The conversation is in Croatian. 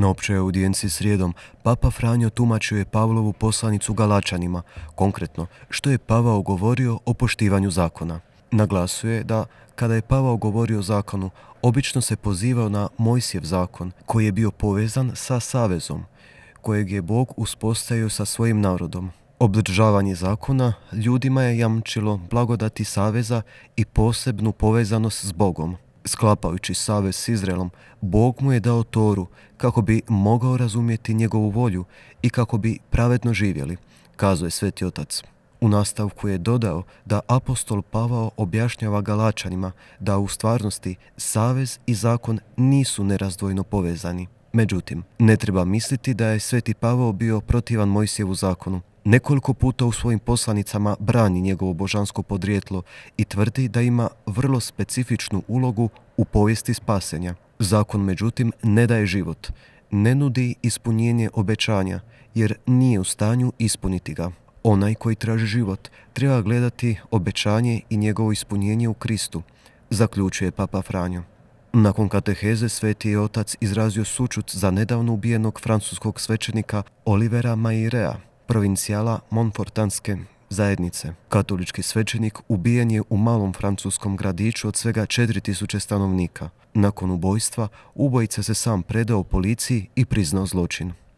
Na općoj audijenci srijedom Papa Franjo tumačio je Pavlovu poslanicu Galačanima, konkretno što je Pavao govorio o poštivanju zakona. Naglasuje da kada je Pavao govorio o zakonu, obično se pozivao na Mojsijev zakon koji je bio povezan sa savezom kojeg je Bog uspostavio sa svojim narodom. Obdržavanje zakona ljudima je jamčilo blagodati saveza i posebnu povezanost s Bogom. Sklapajući savez s Izraelom, Bog mu je dao Toru kako bi mogao razumjeti njegovu volju i kako bi pravedno živjeli, kazuje sveti otac. U nastavku je dodao da apostol Pavao objašnjava Galačanima da u stvarnosti savez i zakon nisu nerazdvojno povezani. Međutim, ne treba misliti da je sveti Pavao bio protivan Mojsijevu zakonu. Nekoliko puta u svojim poslanicama brani njegovo božansko podrijetlo i tvrdi da ima vrlo specifičnu ulogu u povijesti spasenja. Zakon međutim ne daje život, ne nudi ispunjenje obećanja jer nije u stanju ispuniti ga. Onaj koji traži život treba gledati obećanje i njegovo ispunjenje u Kristu, zaključuje Papa Franjo. Nakon kateheze sveti je otac izrazio sučut za nedavno ubijenog francuskog svećenika Olivera Mairea, provincijala Monfortanske zajednice. Katolički svećenik ubijen je u malom francuskom gradiću od svega 4000 stanovnika. Nakon ubojstva, ubojica se sam predao policiji i priznao zločin.